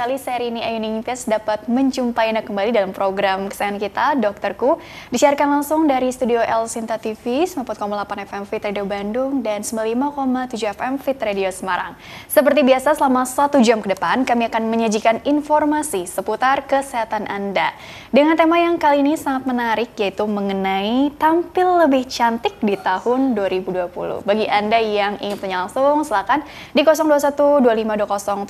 sekali ini Ayuning Ningtyas dapat menjumpai Anda kembali dalam program kesayangan kita, Dokterku. Disiarkan langsung dari studio El Sinta TV, 94,8 FM Fit Radio Bandung, dan 95,7 FM Fit Radio Semarang. Seperti biasa, selama satu jam ke depan, kami akan menyajikan informasi seputar kesehatan Anda. Dengan tema yang kali ini sangat menarik, yaitu mengenai tampil lebih cantik di tahun 2020. Bagi Anda yang ingin tanya langsung, silakan di 021 2520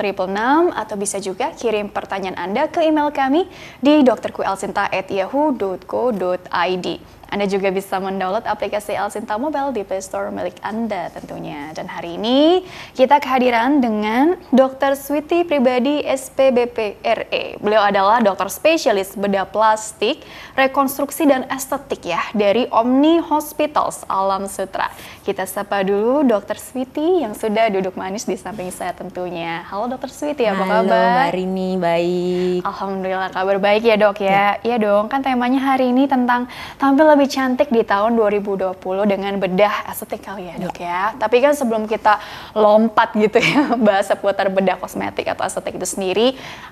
atau bisa juga juga kirim pertanyaan Anda ke email kami di drkuelsinta@yahoo.co.id. Anda juga bisa mendownload aplikasi El Sinta Mobile di Play Store milik Anda tentunya. Dan hari ini kita kehadiran dengan Dr. Switi Pribadi SPBPRE. Beliau adalah dokter spesialis bedah plastik, rekonstruksi dan estetik ya dari Omni Hospitals Alam Sutra. Kita sapa dulu Dr. Switi yang sudah duduk manis di samping saya tentunya. Halo Dr. Switi, apa Halo, kabar? Halo hari ini baik. Alhamdulillah kabar baik ya dok ya. ya. Iya ya dong, kan temanya hari ini tentang tampil lebih lebih cantik di tahun 2020 dengan bedah estetik kali ya dok ya. Tapi kan sebelum kita lompat gitu ya bahas seputar bedah kosmetik atau estetik itu sendiri,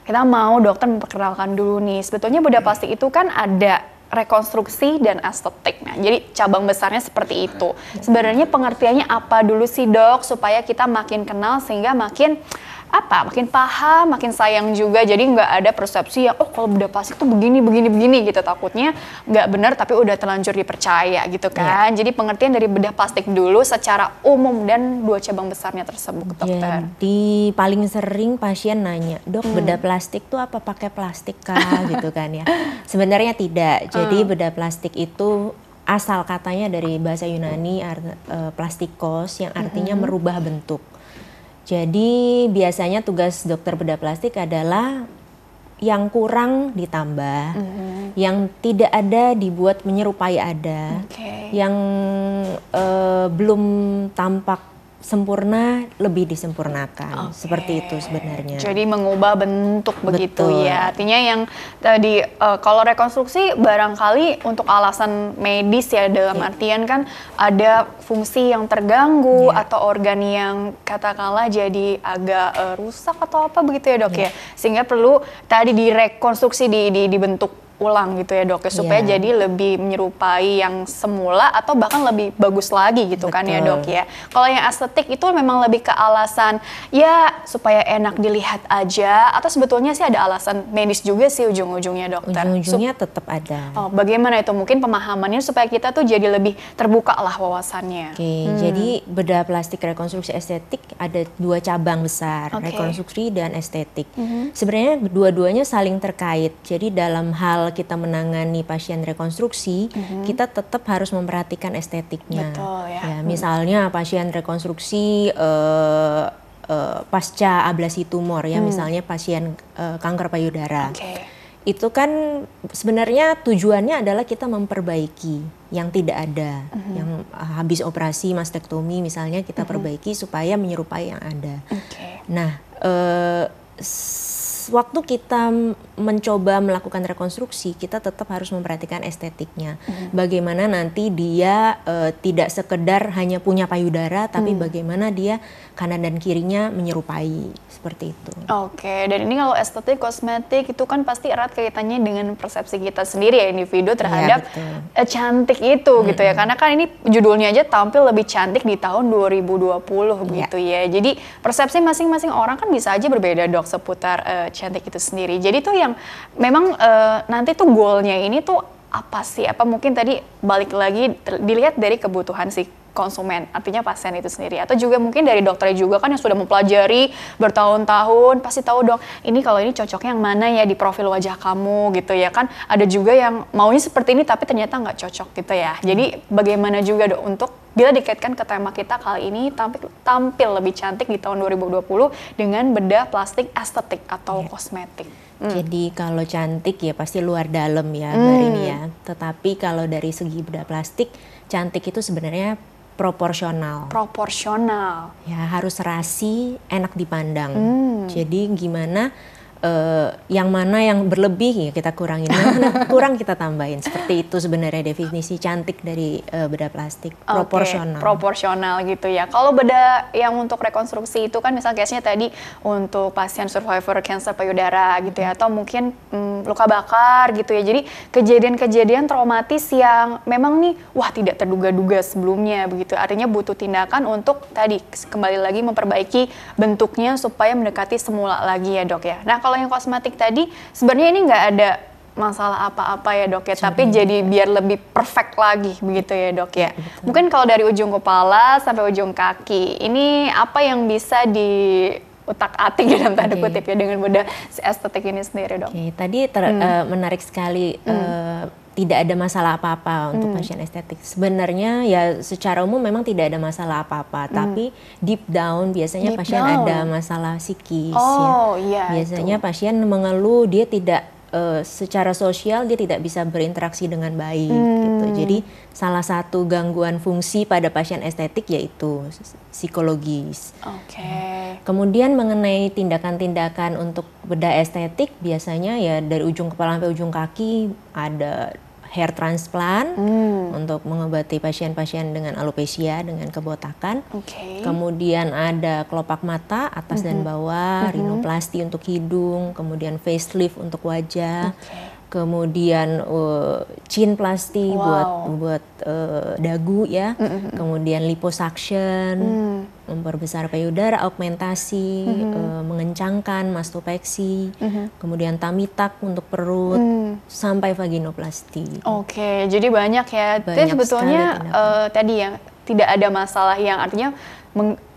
kita mau dokter memperkenalkan dulu nih. Sebetulnya bedah iya. plastik itu kan ada rekonstruksi dan estetik. Nah, jadi cabang besarnya seperti itu. Iya. Sebenarnya pengertiannya apa dulu sih dok supaya kita makin kenal sehingga makin apa makin paham makin sayang juga jadi nggak ada persepsi yang oh kalau bedah plastik tuh begini begini begini gitu takutnya nggak benar tapi udah terlanjur dipercaya gitu iya. kan yeah. jadi pengertian dari bedah plastik dulu secara umum dan dua cabang besarnya tersebut dokter jadi paling sering pasien nanya dok hmm. bedah plastik tuh apa pakai plastik kah gitu kan ya sebenarnya tidak jadi hmm. bedah plastik itu asal katanya dari bahasa Yunani art, uh, eh, plastikos yang artinya mm -hmm. merubah bentuk jadi biasanya tugas dokter bedah plastik adalah yang kurang ditambah, mm -hmm. yang tidak ada dibuat menyerupai ada, okay. yang uh, belum tampak sempurna lebih disempurnakan okay. seperti itu sebenarnya. Jadi mengubah bentuk begitu ya. Artinya yang tadi uh, kalau rekonstruksi barangkali untuk alasan medis ya dalam yeah. artian kan ada fungsi yang terganggu yeah. atau organ yang katakanlah jadi agak uh, rusak atau apa begitu ya dok yeah. ya. Sehingga perlu tadi direkonstruksi di, di dibentuk ulang gitu ya dok ya, supaya yeah. jadi lebih menyerupai yang semula atau bahkan lebih bagus lagi gitu Betul. kan ya dok ya. Kalau yang estetik itu memang lebih ke alasan ya supaya enak dilihat aja atau sebetulnya sih ada alasan medis juga sih ujung-ujungnya dokter. Ujung-ujungnya tetap ada. Oh, bagaimana itu mungkin pemahamannya supaya kita tuh jadi lebih terbuka lah wawasannya. Oke, okay, hmm. jadi bedah plastik rekonstruksi estetik ada dua cabang besar, okay. rekonstruksi dan estetik. Mm -hmm. Sebenarnya dua-duanya saling terkait. Jadi dalam hal awal kita menangani pasien rekonstruksi, mm-hmm. kita tetap harus memperhatikan estetiknya. Betul ya. ya mm-hmm. misalnya pasien rekonstruksi uh, uh, pasca ablasi tumor ya, mm. misalnya pasien uh, kanker payudara. Okay itu kan sebenarnya tujuannya adalah kita memperbaiki yang tidak ada, mm -hmm. yang habis operasi mastektomi misalnya kita mm -hmm. perbaiki supaya menyerupai yang ada. Okay. Nah, eh, waktu kita mencoba melakukan rekonstruksi, kita tetap harus memperhatikan estetiknya. Hmm. Bagaimana nanti dia uh, tidak sekedar hanya punya payudara, tapi hmm. bagaimana dia kanan dan kirinya menyerupai seperti itu. Oke, okay. dan ini kalau estetik kosmetik itu kan pasti erat kaitannya dengan persepsi kita sendiri ya individu iya, terhadap ya, cantik itu hmm. gitu ya. Karena kan ini judulnya aja tampil lebih cantik di tahun 2020 ya. gitu ya. Jadi persepsi masing-masing orang kan bisa aja berbeda dok seputar uh, cantik itu sendiri. Jadi tuh yang memang uh, nanti tuh goalnya ini tuh apa sih? Apa mungkin tadi balik lagi dilihat dari kebutuhan sih konsumen, artinya pasien itu sendiri. Atau juga mungkin dari dokternya juga kan yang sudah mempelajari bertahun-tahun, pasti tahu dong ini kalau ini cocoknya yang mana ya di profil wajah kamu gitu ya kan. Ada juga yang maunya seperti ini tapi ternyata nggak cocok gitu ya. Jadi bagaimana juga dok untuk bila dikaitkan ke tema kita kali ini tampil, tampil lebih cantik di tahun 2020 dengan bedah plastik estetik atau yeah. kosmetik. Mm. Jadi kalau cantik ya pasti luar dalam ya mm. ini ya. Tetapi kalau dari segi bedah plastik cantik itu sebenarnya proporsional. Proporsional. Ya harus rasi enak dipandang. Hmm. Jadi gimana uh, yang mana yang berlebih ya kita kurangin, yang mana kurang kita tambahin. Seperti itu sebenarnya definisi cantik dari uh, bedah plastik proporsional. proporsional gitu ya. Kalau bedah yang untuk rekonstruksi itu kan misalnya case-nya tadi untuk pasien survivor cancer payudara gitu ya atau mungkin mm, luka bakar gitu ya. Jadi kejadian-kejadian traumatis yang memang nih wah tidak terduga-duga sebelumnya begitu. Artinya butuh tindakan untuk tadi kembali lagi memperbaiki bentuknya supaya mendekati semula lagi ya, Dok ya. Nah, kalau yang kosmetik tadi sebenarnya ini nggak ada masalah apa-apa ya dok ya, Cuman. tapi jadi biar lebih perfect lagi begitu ya dok ya. Betul. Mungkin kalau dari ujung kepala sampai ujung kaki, ini apa yang bisa di utak atik ya dalam tanda okay. kutip ya dengan mudah si estetik ini sendiri dok. Okay. Tadi ter, hmm. uh, menarik sekali. Hmm. Uh, tidak ada masalah apa-apa untuk hmm. pasien estetik. Sebenarnya ya secara umum memang tidak ada masalah apa-apa, hmm. tapi deep down biasanya deep pasien down. ada masalah psikis ya. oh, ya. ya. Biasanya itu. pasien mengeluh dia tidak uh, secara sosial dia tidak bisa berinteraksi dengan baik gitu. hmm. gitu. Jadi salah satu gangguan fungsi pada pasien estetik yaitu psikologis. Oke. Okay. Kemudian mengenai tindakan-tindakan untuk bedah estetik biasanya ya dari ujung kepala sampai ujung kaki ada hair transplant hmm. untuk mengobati pasien-pasien dengan alopecia dengan kebotakan. Okay. Kemudian ada kelopak mata atas mm -hmm. dan bawah, mm -hmm. rinoplasti untuk hidung, kemudian facelift untuk wajah. Okay. Kemudian uh, chin plasti wow. buat buat uh, eh, dagu ya. Mm -hmm. Kemudian liposuction. Mm memperbesar payudara, augmentasi, mm -hmm. e, mengencangkan, mastopeksi, mm -hmm. kemudian tamitak untuk perut, mm. sampai vaginoplasti. Oke, okay, jadi banyak ya. Banyak Tapi sebetulnya uh, tadi ya tidak ada masalah yang artinya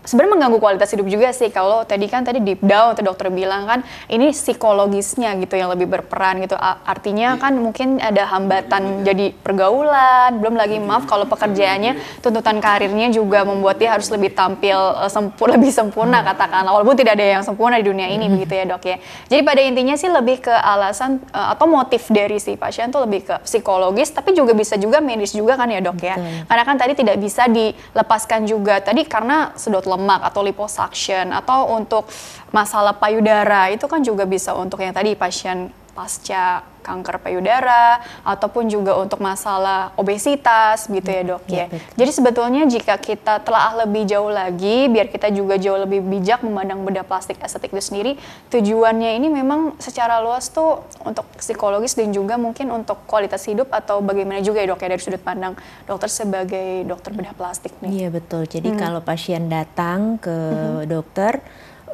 sebenarnya mengganggu kualitas hidup juga sih kalau tadi kan tadi deep down atau dokter bilang kan ini psikologisnya gitu yang lebih berperan gitu artinya iya. kan mungkin ada hambatan iya. jadi pergaulan belum lagi iya. maaf kalau pekerjaannya tuntutan karirnya juga membuat dia harus lebih tampil eh, sempur lebih sempurna hmm. katakanlah walaupun tidak ada yang sempurna di dunia ini hmm. begitu ya dok ya jadi pada intinya sih lebih ke alasan eh, atau motif dari si pasien tuh lebih ke psikologis tapi juga bisa juga medis juga kan ya dok ya karena kan tadi tidak bisa dilepaskan juga tadi karena sedot lemak atau liposuction atau untuk masalah payudara itu kan juga bisa untuk yang tadi pasien pasca kanker payudara ataupun juga untuk masalah obesitas gitu ya dok ya. Jadi sebetulnya jika kita telah lebih jauh lagi biar kita juga jauh lebih bijak memandang bedah plastik estetik itu sendiri tujuannya ini memang secara luas tuh untuk psikologis dan juga mungkin untuk kualitas hidup atau bagaimana juga ya dok ya dari sudut pandang dokter sebagai dokter bedah plastik nih. Iya betul. Jadi hmm. kalau pasien datang ke hmm. dokter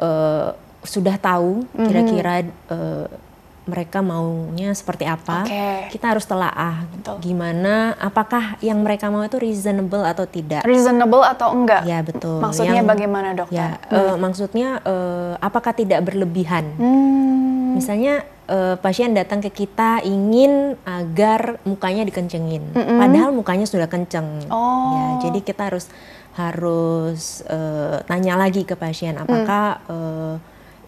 uh, sudah tahu hmm. kira-kira uh, mereka maunya seperti apa. Okay. Kita harus telaah betul. gimana apakah yang mereka mau itu reasonable atau tidak. Reasonable atau enggak? Ya, betul. Maksudnya yang, bagaimana, Dokter? Ya, hmm. uh, maksudnya uh, apakah tidak berlebihan? Hmm. Misalnya uh, pasien datang ke kita ingin agar mukanya dikencengin, -hmm. padahal mukanya sudah kenceng. Ya, oh. Ya, jadi kita harus harus uh, tanya lagi ke pasien apakah hmm. uh,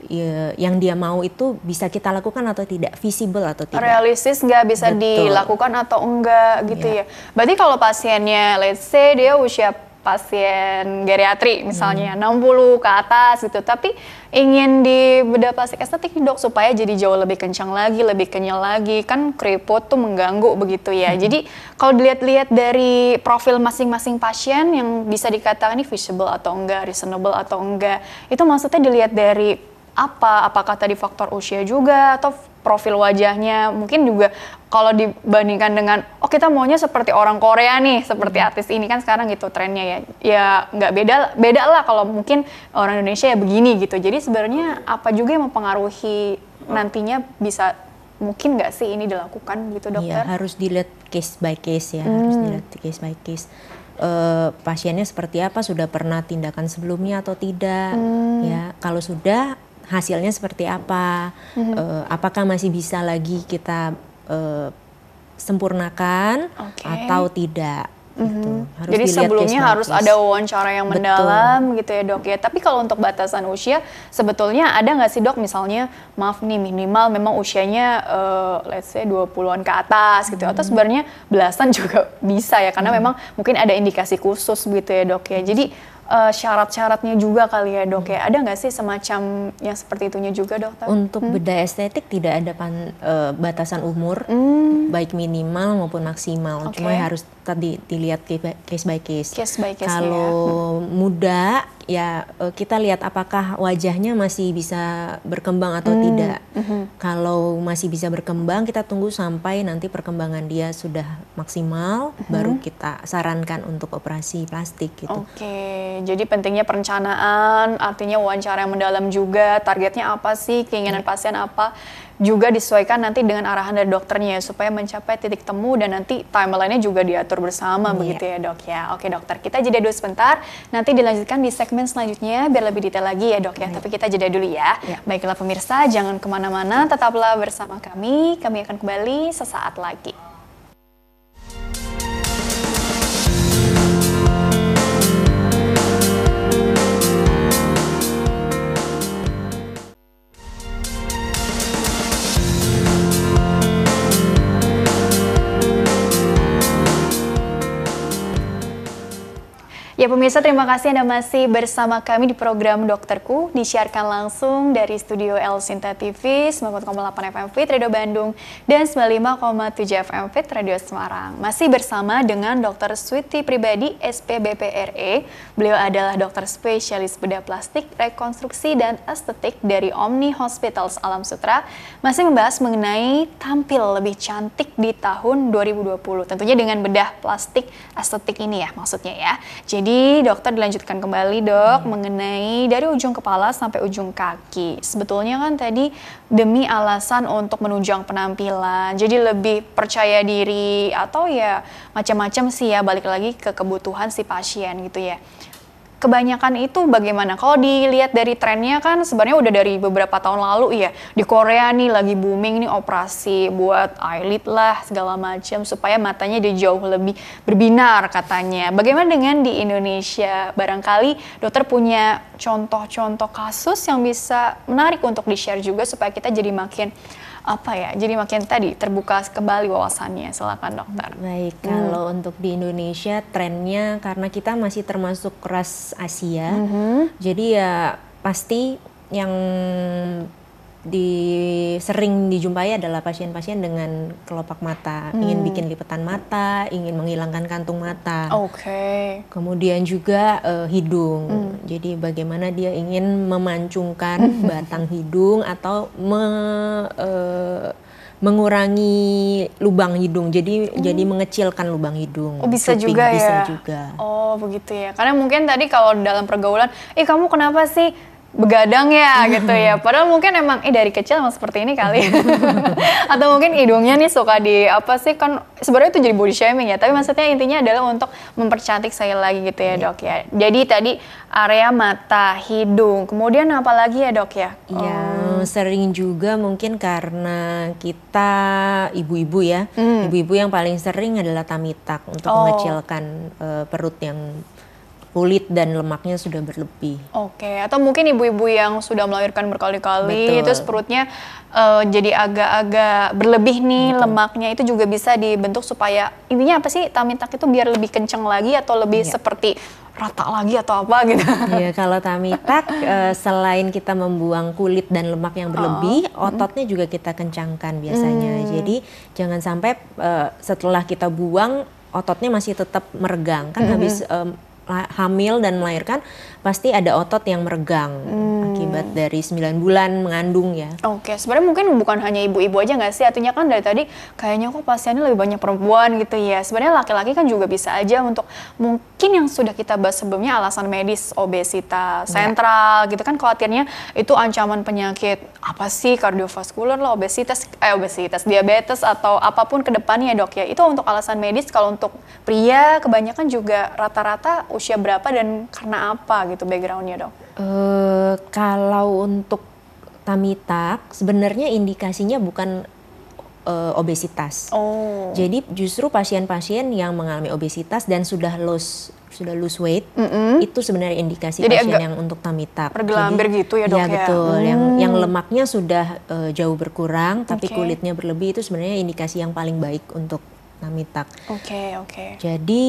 ya, yang dia mau itu bisa kita lakukan atau tidak, visible atau tidak. Realistis nggak bisa Betul. dilakukan atau enggak gitu ya. ya. Berarti kalau pasiennya, let's say dia usia pasien geriatri misalnya hmm. 60 ke atas gitu tapi ingin di bedah plastik estetik dok supaya jadi jauh lebih kencang lagi lebih kenyal lagi kan keriput tuh mengganggu begitu ya hmm. jadi kalau dilihat-lihat dari profil masing-masing pasien yang bisa dikatakan ini visible atau enggak reasonable atau enggak itu maksudnya dilihat dari apa? Apakah tadi faktor usia juga atau profil wajahnya? Mungkin juga kalau dibandingkan dengan oh kita maunya seperti orang Korea nih, seperti hmm. artis ini kan sekarang gitu trennya ya. Ya nggak beda beda lah kalau mungkin orang Indonesia ya begini gitu. Jadi sebenarnya apa juga yang mempengaruhi oh. nantinya bisa mungkin nggak sih ini dilakukan gitu iya, dokter? Iya harus dilihat case by case ya, hmm. harus dilihat case by case uh, pasiennya seperti apa sudah pernah tindakan sebelumnya atau tidak hmm. ya kalau sudah hasilnya seperti apa, mm-hmm. uh, apakah masih bisa lagi kita uh, sempurnakan okay. atau tidak. Mm-hmm. Gitu. Harus Jadi sebelumnya harus ada wawancara yang mendalam gitu ya dok ya. Tapi kalau untuk batasan usia, sebetulnya ada nggak sih dok misalnya, maaf nih minimal memang usianya uh, let's say 20-an ke atas gitu. Mm-hmm. Atau sebenarnya belasan juga bisa ya, karena mm-hmm. memang mungkin ada indikasi khusus gitu ya dok ya. Jadi uh, syarat-syaratnya juga kali ya dok ya. Hmm. Ada nggak sih semacam yang seperti itunya juga dokter? Untuk hmm. bedah estetik tidak ada pan, uh, batasan umur, hmm. baik minimal maupun maksimal. Okay. Cuma ya harus tadi dilihat case by case. Case by case. Ya. Kalau ya. muda ya eh, kita lihat apakah wajahnya masih bisa berkembang atau hmm. tidak. Hmm. Kalau masih bisa berkembang kita tunggu sampai nanti perkembangan dia sudah maksimal, hmm. baru kita sarankan untuk operasi plastik gitu. Oke. Okay jadi pentingnya perencanaan, artinya wawancara yang mendalam juga, targetnya apa sih, keinginan iya. pasien apa, juga disesuaikan nanti dengan arahan dari dokternya supaya mencapai titik temu dan nanti timeline-nya juga diatur bersama yeah. begitu ya dok ya. Oke dokter, kita jeda dulu sebentar, nanti dilanjutkan di segmen selanjutnya biar lebih detail lagi ya dok ya. Yeah. Tapi kita jeda dulu ya. Yeah. Baiklah pemirsa, jangan kemana-mana, tetaplah bersama kami. Kami akan kembali sesaat lagi. Ya pemirsa terima kasih Anda masih bersama kami di program Dokterku disiarkan langsung dari studio El Sinta TV 90,8 FM Fit Radio Bandung dan 95,7 FM Fit Radio Semarang. Masih bersama dengan Dr. Switi Pribadi SPBPRE. Beliau adalah dokter spesialis bedah plastik, rekonstruksi dan estetik dari Omni Hospitals Alam Sutra. Masih membahas mengenai tampil lebih cantik di tahun 2020. Tentunya dengan bedah plastik estetik ini ya maksudnya ya. Jadi jadi dokter dilanjutkan kembali dok hmm. mengenai dari ujung kepala sampai ujung kaki. Sebetulnya kan tadi demi alasan untuk menunjang penampilan, jadi lebih percaya diri atau ya macam-macam sih ya balik lagi ke kebutuhan si pasien gitu ya kebanyakan itu bagaimana? Kalau dilihat dari trennya kan sebenarnya udah dari beberapa tahun lalu ya di Korea nih lagi booming nih operasi buat eyelid lah segala macam supaya matanya dia jauh lebih berbinar katanya. Bagaimana dengan di Indonesia? Barangkali dokter punya contoh-contoh kasus yang bisa menarik untuk di-share juga supaya kita jadi makin apa ya jadi makin tadi terbuka kembali wawasannya silakan dokter baik hmm. kalau untuk di Indonesia trennya karena kita masih termasuk ras Asia mm -hmm. jadi ya pasti yang di sering dijumpai adalah pasien-pasien dengan kelopak mata, hmm. ingin bikin lipatan mata, ingin menghilangkan kantung mata. Oke. Okay. Kemudian juga uh, hidung. Hmm. Jadi bagaimana dia ingin memancungkan batang hidung atau me, uh, mengurangi lubang hidung jadi hmm. jadi mengecilkan lubang hidung oh, bisa juga ya bisa juga oh begitu ya karena mungkin tadi kalau dalam pergaulan eh kamu kenapa sih begadang ya gitu ya. Padahal mungkin emang eh dari kecil emang seperti ini kali. Atau mungkin hidungnya nih suka di apa sih kan sebenarnya itu jadi body shaming ya, tapi maksudnya intinya adalah untuk mempercantik saya lagi gitu ya, iya. Dok ya. Jadi tadi area mata, hidung, kemudian apa lagi ya, Dok ya? Iya, oh. sering juga mungkin karena kita ibu-ibu ya. Hmm. Ibu-ibu hmm. yang paling sering adalah tamitak untuk oh. mengecilkan uh, perut yang kulit dan lemaknya sudah berlebih. Oke, okay. atau mungkin ibu-ibu yang sudah melahirkan berkali-kali itu perutnya uh, jadi agak-agak berlebih nih Betul. lemaknya itu juga bisa dibentuk supaya intinya apa sih tamintak itu biar lebih kenceng lagi atau lebih ya. seperti rata lagi atau apa gitu. Iya, kalau tamitak uh, eh, selain kita membuang kulit dan lemak yang berlebih, oh. Mm-hmm. ototnya juga kita kencangkan biasanya. Hmm. Jadi jangan sampai uh, setelah kita buang ototnya masih tetap meregang kan hmm. habis um, hamil dan melahirkan pasti ada otot yang meregang hmm. akibat dari 9 bulan mengandung ya. Oke, okay. sebenarnya mungkin bukan hanya ibu-ibu aja nggak sih? Artinya kan dari tadi kayaknya kok pasiennya lebih banyak perempuan gitu ya. Sebenarnya laki-laki kan juga bisa aja untuk mungkin yang sudah kita bahas sebelumnya alasan medis, obesitas, iya. sentral gitu kan khawatirnya itu ancaman penyakit apa sih kardiovaskular lah, obesitas, eh obesitas, diabetes atau apapun ke depannya ya, dok ya. Itu untuk alasan medis kalau untuk pria kebanyakan juga rata-rata usia berapa dan karena apa gitu backgroundnya dok? Uh, kalau untuk tamitak sebenarnya indikasinya bukan uh, obesitas. Oh. Jadi justru pasien-pasien yang mengalami obesitas dan sudah lose sudah lose weight mm -hmm. itu sebenarnya indikasi Jadi pasien yang untuk tamitak. Pergelambir Jadi, gitu ya dok iya, ya. betul. Hmm. Yang yang lemaknya sudah uh, jauh berkurang tapi okay. kulitnya berlebih itu sebenarnya indikasi yang paling baik untuk namitak. Oke okay, oke. Okay. Jadi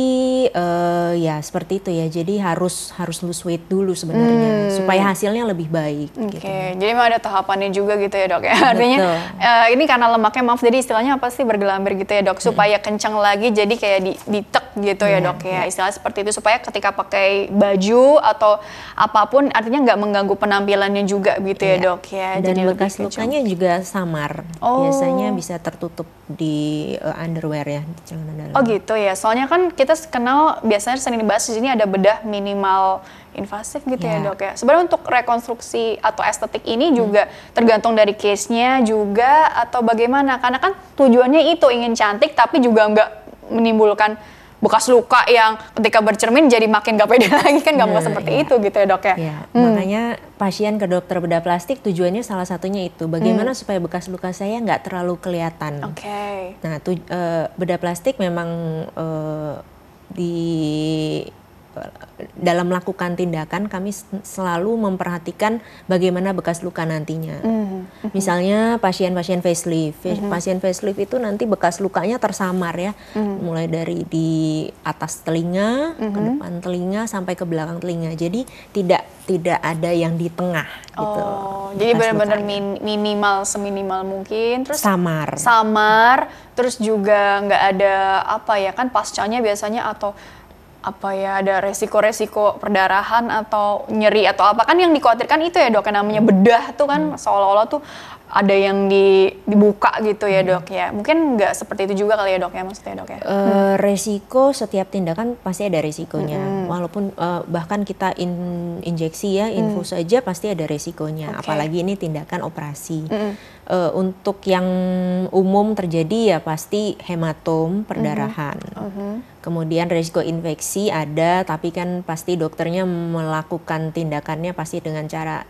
uh, ya seperti itu ya. Jadi harus harus lose weight dulu sebenarnya hmm. supaya hasilnya lebih baik. Oke. Okay. Gitu. Jadi memang ada tahapannya juga gitu ya dok ya. Artinya uh, ini karena lemaknya maaf. Jadi istilahnya apa sih bergelambir gitu ya dok hmm. supaya kencang lagi. Jadi kayak di ditek gitu yeah, ya iya, dok ya. Yeah. Istilah seperti itu supaya ketika pakai baju atau apapun artinya nggak mengganggu penampilannya juga gitu yeah. ya iya. dok ya. Dan jadi bekas lukanya juga samar. Oh. Biasanya bisa tertutup di uh, underwear ya Ya, di celana dalam. Oh gitu ya. Soalnya kan kita kenal biasanya sering dibahas di sini ada bedah minimal invasif gitu yeah. ya dok ya. Sebenarnya untuk rekonstruksi atau estetik ini hmm. juga tergantung dari case-nya juga atau bagaimana karena kan tujuannya itu ingin cantik tapi juga nggak menimbulkan bekas luka yang ketika bercermin jadi makin gak pede lagi kan nggak nah, mau seperti iya. itu gitu ya dok ya. ya hmm. Makanya pasien ke dokter bedah plastik tujuannya salah satunya itu bagaimana hmm. supaya bekas luka saya nggak terlalu kelihatan. Oke. Okay. Nah tuh eh, uh, bedah plastik memang uh, di dalam melakukan tindakan kami selalu memperhatikan bagaimana bekas luka nantinya. Mm-hmm. mm-hmm. Misalnya pasien-pasien facelift, mm-hmm. pasien facelift itu nanti bekas lukanya tersamar ya, mm-hmm. mulai dari di atas telinga, mm-hmm. ke depan telinga sampai ke belakang telinga. Jadi tidak tidak ada yang di tengah gitu. oh, gitu. Jadi benar-benar min- minimal seminimal mungkin, terus samar, samar, terus juga nggak ada apa ya kan pascanya biasanya atau apa ya ada resiko-resiko perdarahan atau nyeri atau apa kan yang dikhawatirkan itu ya dok yang namanya bedah tuh kan hmm. seolah-olah tuh ada yang di, dibuka gitu ya hmm. dok ya mungkin nggak seperti itu juga kali ya dok ya maksudnya dok ya e, resiko setiap tindakan pasti ada resikonya hmm. walaupun uh, bahkan kita in, injeksi ya infus hmm. pasti ada resikonya okay. apalagi ini tindakan operasi hmm uh, untuk yang umum terjadi ya pasti hematom perdarahan. Mm -hmm. Mm -hmm. Kemudian risiko infeksi ada, tapi kan pasti dokternya melakukan tindakannya pasti dengan cara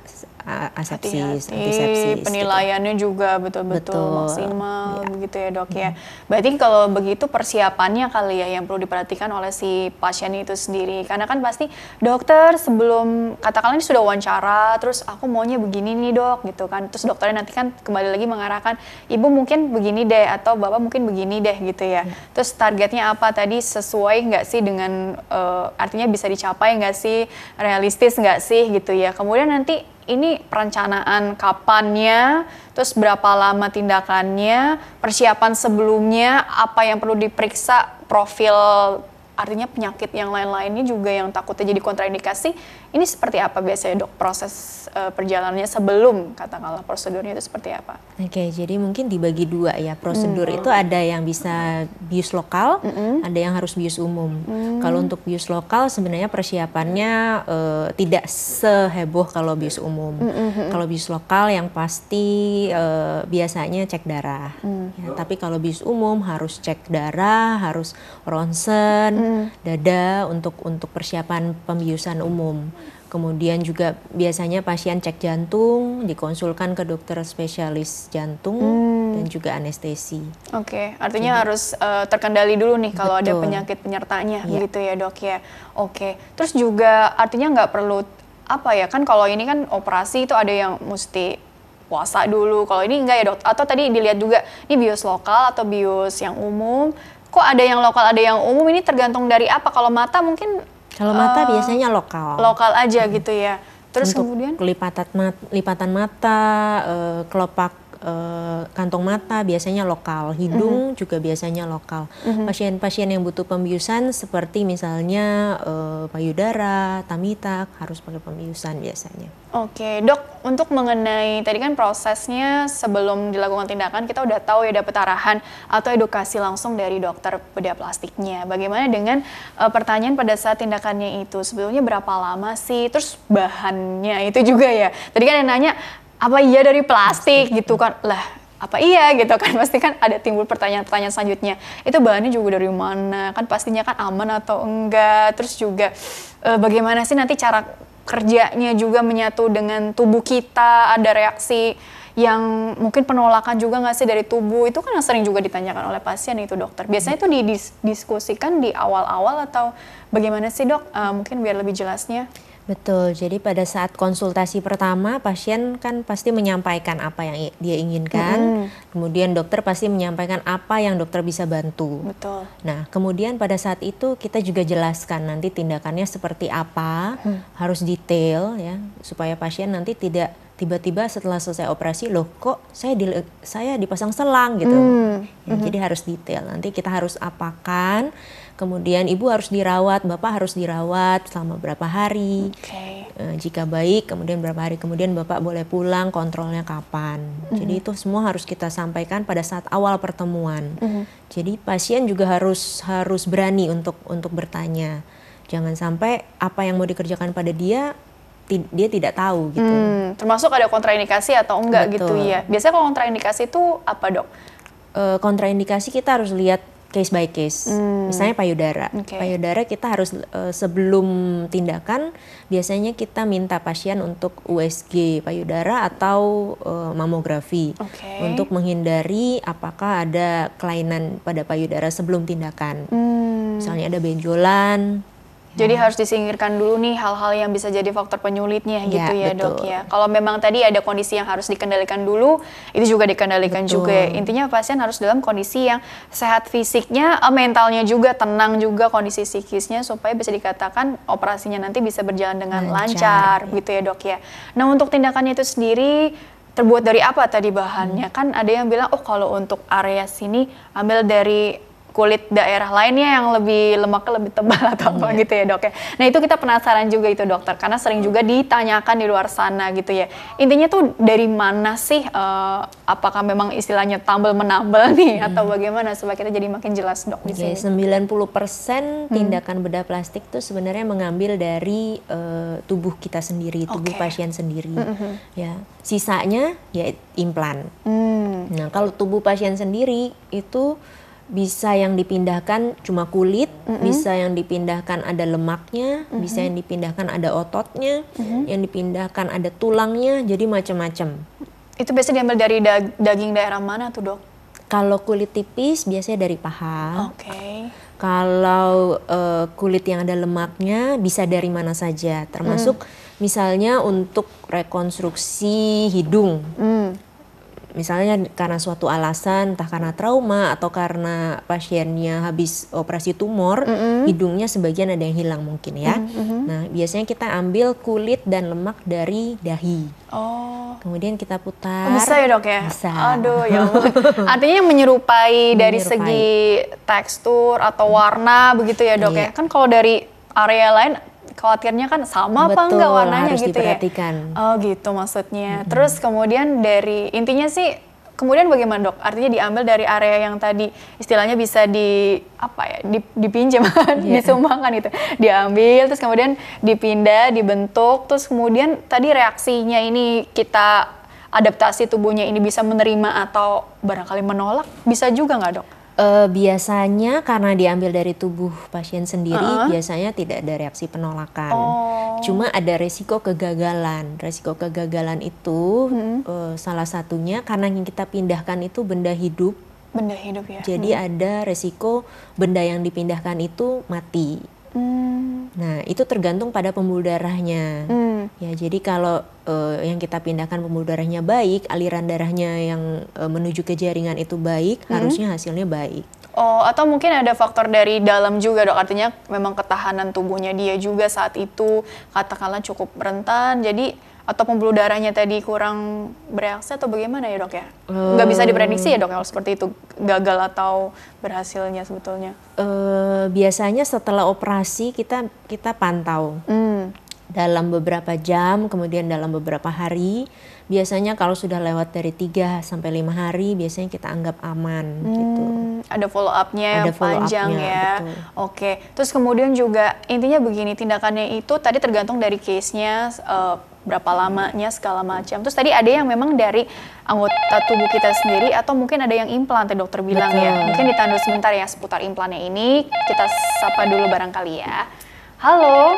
asepsis, Hati-hati, antisepsis. Gitu. Penilaiannya gitu. juga betul-betul maksimal ya. begitu ya dok hmm. ya. Mhm. Berarti kalau begitu persiapannya kali ya yang perlu diperhatikan oleh si pasien itu sendiri. Karena kan pasti dokter sebelum katakanlah ini sudah wawancara, terus aku maunya begini nih dok gitu kan. Terus dokternya nanti kan kembali kembali lagi mengarahkan ibu mungkin begini deh atau bapak mungkin begini deh gitu ya. Hmm. Terus targetnya apa tadi sesuai nggak sih dengan uh, artinya bisa dicapai nggak sih realistis nggak sih gitu ya. Kemudian nanti ini perencanaan kapannya, terus berapa lama tindakannya, persiapan sebelumnya, apa yang perlu diperiksa, profil artinya penyakit yang lain-lainnya juga yang takutnya jadi kontraindikasi ini seperti apa biasanya dok proses uh, perjalanannya sebelum katakanlah prosedurnya itu seperti apa? Oke, okay, jadi mungkin dibagi dua ya prosedur mm. itu ada yang bisa bius lokal, mm -hmm. ada yang harus bius umum. Mm. Kalau untuk bius lokal sebenarnya persiapannya uh, tidak seheboh kalau bius umum. Mm -hmm. Kalau bius lokal yang pasti uh, biasanya cek darah. Mm. Ya, tapi kalau bius umum harus cek darah, harus ronsen, mm. dada untuk untuk persiapan pembiusan umum. Kemudian juga biasanya pasien cek jantung, dikonsulkan ke dokter spesialis jantung hmm. dan juga anestesi. Oke, okay. artinya Jadi, gitu. harus uh, terkendali dulu nih kalau betul. ada penyakit penyertanya, ya. gitu ya dok ya. Oke, okay. terus juga artinya nggak perlu apa ya kan kalau ini kan operasi itu ada yang mesti puasa dulu. Kalau ini enggak ya dok? Atau tadi dilihat juga ini bios lokal atau bios yang umum? Kok ada yang lokal, ada yang umum? Ini tergantung dari apa? Kalau mata mungkin kalau mata uh, biasanya lokal. Lokal aja hmm. gitu ya. Terus Untuk kemudian lipatan mata, lipatan mata, uh, eh, kelopak Eh, kantong mata biasanya lokal, hidung mm -hmm. juga biasanya lokal. Mhm. Pasien-pasien mm -hmm. yang butuh pembiusan seperti misalnya uh, payudara, tamita harus pakai pembiusan biasanya. Oke, okay. dok untuk mengenai tadi kan prosesnya sebelum dilakukan tindakan kita udah tahu ya dapat arahan atau edukasi langsung dari dokter bedah plastiknya. Bagaimana dengan uh, pertanyaan pada saat tindakannya itu sebetulnya berapa lama sih? Terus bahannya itu juga ya. Tadi kan ada nanya apa iya dari plastik, plastik. gitu kan lah apa iya gitu kan pasti kan ada timbul pertanyaan-pertanyaan selanjutnya itu bahannya juga dari mana kan pastinya kan aman atau enggak terus juga eh, bagaimana sih nanti cara kerjanya juga menyatu dengan tubuh kita ada reaksi yang mungkin penolakan juga nggak sih dari tubuh itu kan yang sering juga ditanyakan oleh pasien itu dokter biasanya itu didiskusikan di awal-awal atau bagaimana sih dok uh, mungkin biar lebih jelasnya Betul, jadi pada saat konsultasi pertama pasien kan pasti menyampaikan apa yang dia inginkan, mm. kemudian dokter pasti menyampaikan apa yang dokter bisa bantu. Betul. Nah, kemudian pada saat itu kita juga jelaskan nanti tindakannya seperti apa, hmm. harus detail ya, supaya pasien nanti tidak tiba-tiba setelah selesai operasi loh kok saya di, saya dipasang selang gitu. Mm. Ya, Jadi mm-hmm. harus detail, nanti kita harus apakan kemudian ibu harus dirawat, bapak harus dirawat selama berapa hari. Okay. Uh, eh, jika baik, kemudian berapa hari kemudian bapak boleh pulang, kontrolnya kapan. Mm-hmm. Jadi itu semua harus kita sampaikan pada saat awal pertemuan. Mm-hmm. Jadi pasien juga harus harus berani untuk untuk bertanya. Jangan sampai apa yang mau dikerjakan pada dia dia tidak tahu gitu. Hmm, termasuk ada kontraindikasi atau enggak gitu Betul. gitu ya. Biasanya kalau kontraindikasi itu apa dok? Eh, kontraindikasi kita harus lihat case by case. Hmm. Misalnya payudara. Okay. Payudara kita harus uh, sebelum tindakan biasanya kita minta pasien untuk USG payudara atau uh, mamografi okay. untuk menghindari apakah ada kelainan pada payudara sebelum tindakan. Hmm. Misalnya ada benjolan, jadi harus disingkirkan dulu nih hal-hal yang bisa jadi faktor penyulitnya ya, gitu ya betul. dok ya. Kalau memang tadi ada kondisi yang harus dikendalikan dulu, itu juga dikendalikan betul. juga. Intinya pasien harus dalam kondisi yang sehat fisiknya, eh, mentalnya juga tenang juga kondisi psikisnya supaya bisa dikatakan operasinya nanti bisa berjalan dengan lancar, lancar ya. gitu ya dok ya. Nah untuk tindakannya itu sendiri terbuat dari apa tadi bahannya? Hmm. Kan ada yang bilang oh kalau untuk area sini ambil dari kulit daerah lainnya yang lebih lemak lebih tebal atau apa hmm. gitu ya dok ya. Nah itu kita penasaran juga itu dokter karena sering juga ditanyakan di luar sana gitu ya. Intinya tuh dari mana sih uh, apakah memang istilahnya tambal menambal nih hmm. atau bagaimana supaya kita jadi makin jelas dok di sini. 90% hmm. tindakan bedah plastik tuh sebenarnya mengambil dari uh, tubuh kita sendiri, tubuh okay. pasien sendiri. Hmm, -hmm. Ya, sisanya ya implan. Hmm. Nah, kalau tubuh pasien sendiri itu bisa yang dipindahkan cuma kulit, mm -hmm. bisa yang dipindahkan ada lemaknya, mm -hmm. bisa yang dipindahkan ada ototnya, mm -hmm. yang dipindahkan ada tulangnya, jadi macam-macam. Itu biasanya diambil dari daging daerah mana tuh dok? Kalau kulit tipis biasanya dari paha. Oke. Okay. Kalau uh, kulit yang ada lemaknya bisa dari mana saja, termasuk mm. misalnya untuk rekonstruksi hidung. Mm misalnya karena suatu alasan entah karena trauma atau karena pasiennya habis operasi tumor mm -hmm. hidungnya sebagian ada yang hilang mungkin ya mm -hmm. nah biasanya kita ambil kulit dan lemak dari dahi oh kemudian kita putar oh, bisa ya dok ya bisa aduh ya artinya yang menyerupai, menyerupai dari segi tekstur atau warna begitu ya dok ya? iya. ya kan kalau dari area lain khawatirnya kan sama Betul, apa enggak warnanya harus gitu ya? diperhatikan. ya. Oh gitu maksudnya. Mm -hmm. Terus kemudian dari intinya sih kemudian bagaimana dok? Artinya diambil dari area yang tadi istilahnya bisa di apa ya dipinjam, yeah. disumbangkan itu diambil terus kemudian dipindah, dibentuk, terus kemudian tadi reaksinya ini kita adaptasi tubuhnya ini bisa menerima atau barangkali menolak bisa juga nggak dok? uh, biasanya karena diambil dari tubuh pasien sendiri uh -huh. biasanya tidak ada reaksi penolakan. Oh. Cuma ada resiko kegagalan. Resiko kegagalan itu hmm. uh, salah satunya karena yang kita pindahkan itu benda hidup. Benda hidup ya. Jadi hmm. ada resiko benda yang dipindahkan itu mati Hmm. Nah, itu tergantung pada pembuluh darahnya. Hmm. Ya, jadi kalau uh, yang kita pindahkan pembuluh darahnya baik, aliran darahnya yang uh, menuju ke jaringan itu baik, hmm. harusnya hasilnya baik. Oh, atau mungkin ada faktor dari dalam juga, Dok. Artinya memang ketahanan tubuhnya dia juga saat itu katakanlah cukup rentan. Jadi atau pembuluh darahnya tadi kurang bereaksi atau bagaimana ya dok ya? Hmm. Nggak bisa diprediksi ya dok ya, kalau seperti itu gagal atau berhasilnya sebetulnya? Uh, biasanya setelah operasi kita kita pantau hmm. dalam beberapa jam kemudian dalam beberapa hari biasanya kalau sudah lewat dari 3 sampai lima hari biasanya kita anggap aman hmm, gitu. Ada follow upnya nya yang follow panjang up ya. Betul. Oke. Terus kemudian juga intinya begini tindakannya itu tadi tergantung dari case-nya uh, berapa lamanya segala macam. Terus tadi ada yang memang dari anggota tubuh kita sendiri atau mungkin ada yang implan tadi dokter bilang ya. Betul. ya. Mungkin ditandu sebentar ya seputar implannya ini. Kita sapa dulu barangkali ya. Halo.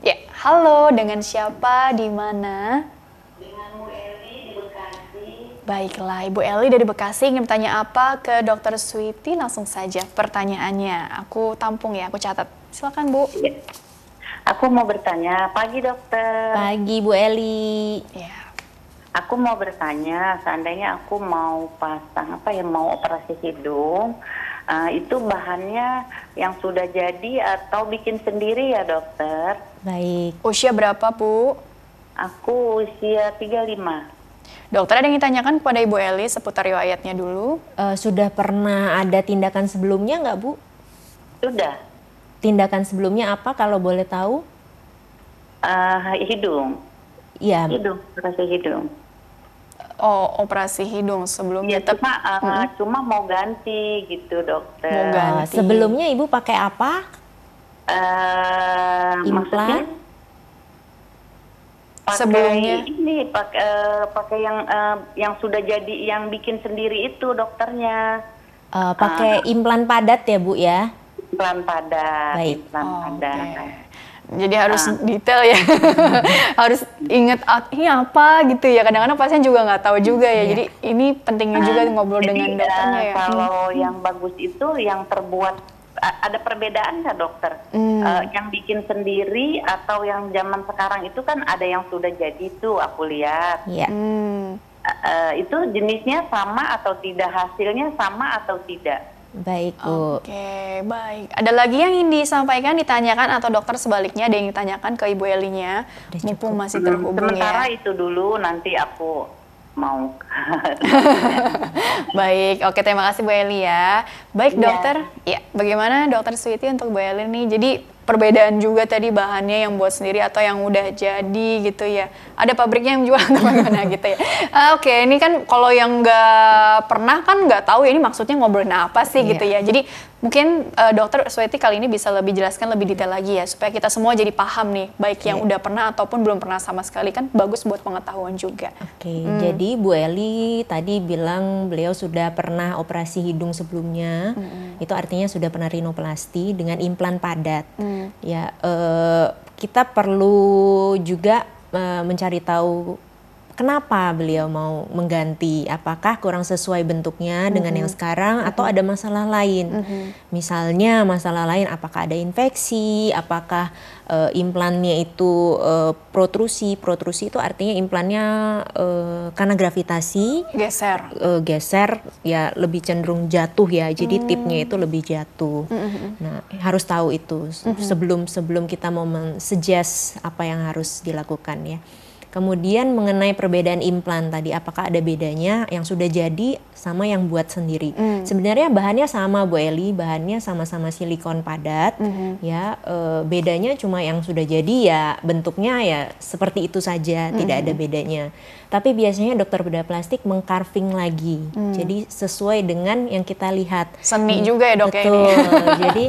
Ya, halo dengan siapa di mana? Dengan Bu Eli di Bekasi. Baiklah, Ibu Eli dari Bekasi ingin bertanya apa ke Dokter Switi langsung saja pertanyaannya. Aku tampung ya, aku catat. Silakan Bu. Ya. Aku mau bertanya, pagi dokter. Pagi Bu Eli. Ya. Aku mau bertanya, seandainya aku mau pasang apa ya, mau operasi hidung, uh, itu bahannya yang sudah jadi atau bikin sendiri ya dokter? Baik. Usia berapa Bu? Aku usia 35. Dokter ada yang ditanyakan kepada Ibu Eli seputar riwayatnya dulu. Uh, sudah pernah ada tindakan sebelumnya nggak Bu? Sudah tindakan sebelumnya apa kalau boleh tahu? Uh, hidung. Iya. Hidung, operasi hidung. Oh, operasi hidung sebelumnya. Ya, cuma uh, hmm. cuma mau ganti gitu, dokter. Mau ganti. Ah, sebelumnya ibu pakai apa? Uh, eh, Implan. Pakai sebelumnya ini pakai uh, pakai yang uh, yang sudah jadi yang bikin sendiri itu dokternya. Uh, pakai uh, implan padat ya, Bu ya? Iklan padat. Baik. Iklan oh, padat. Okay. Jadi harus ah. detail ya, harus inget ah, ini apa gitu ya. Kadang-kadang pasien juga nggak tahu juga ya. Yeah. Jadi ini pentingnya ah, juga ngobrol jadi, dengan dokternya ya. ya kalau hmm. yang bagus itu yang terbuat ada perbedaan nggak dokter? Hmm. Uh, yang bikin sendiri atau yang zaman sekarang itu kan ada yang sudah jadi tuh aku lihat. Yeah. Hmm. Uh, uh, itu jenisnya sama atau tidak hasilnya sama atau tidak? Baik, Bu. Oke, okay, baik. Ada lagi yang ingin disampaikan, ditanyakan atau dokter sebaliknya ada yang ditanyakan ke Ibu Elinya, Udah mumpung masih terhubung ya. Sementara ya. itu dulu, nanti aku mau. baik, oke terima kasih Bu Eli ya. Baik, iya. dokter. Ya, bagaimana dokter Sweety untuk Bu Eli nih? Jadi perbedaan juga tadi bahannya yang buat sendiri atau yang udah jadi gitu ya. Ada pabriknya yang jual kemana-mana gitu ya. Uh, Oke, okay, ini kan kalau yang nggak pernah kan nggak tahu ya ini maksudnya ngobrolin apa sih yeah. gitu iya. ya. Jadi Mungkin uh, dokter Sweti kali ini bisa lebih jelaskan lebih detail lagi ya supaya kita semua jadi paham nih baik yang yeah. udah pernah ataupun belum pernah sama sekali kan bagus buat pengetahuan juga. Oke, okay, hmm. jadi Bu Eli tadi bilang beliau sudah pernah operasi hidung sebelumnya. Hmm. Itu artinya sudah pernah rinoplasti dengan implan padat. Hmm. Ya, uh, kita perlu juga uh, mencari tahu kenapa beliau mau mengganti? Apakah kurang sesuai bentuknya mm-hmm. dengan yang mm-hmm. sekarang atau mm-hmm. ada masalah lain? Mm-hmm. Misalnya masalah lain apakah ada infeksi, apakah uh, implannya itu uh, protrusi. Protrusi itu artinya implannya uh, karena gravitasi geser. Uh, geser ya lebih cenderung jatuh ya. Jadi hmm. tipnya itu lebih jatuh. Hmm. Nah, harus tahu itu hmm. sebelum sebelum kita mau men-suggest apa yang harus dilakukan ya. Kemudian mengenai perbedaan implan tadi, apakah ada bedanya yang sudah jadi sama yang buat sendiri? Mm. Sebenarnya bahannya sama Bu Eli, bahannya sama-sama silikon padat, mm -hmm. ya e, bedanya cuma yang sudah jadi ya bentuknya ya seperti itu saja, mm -hmm. tidak ada bedanya. Tapi biasanya dokter bedah plastik mengcarving lagi, mm. jadi sesuai dengan yang kita lihat. Seni hmm, juga ya dok ya Betul. jadi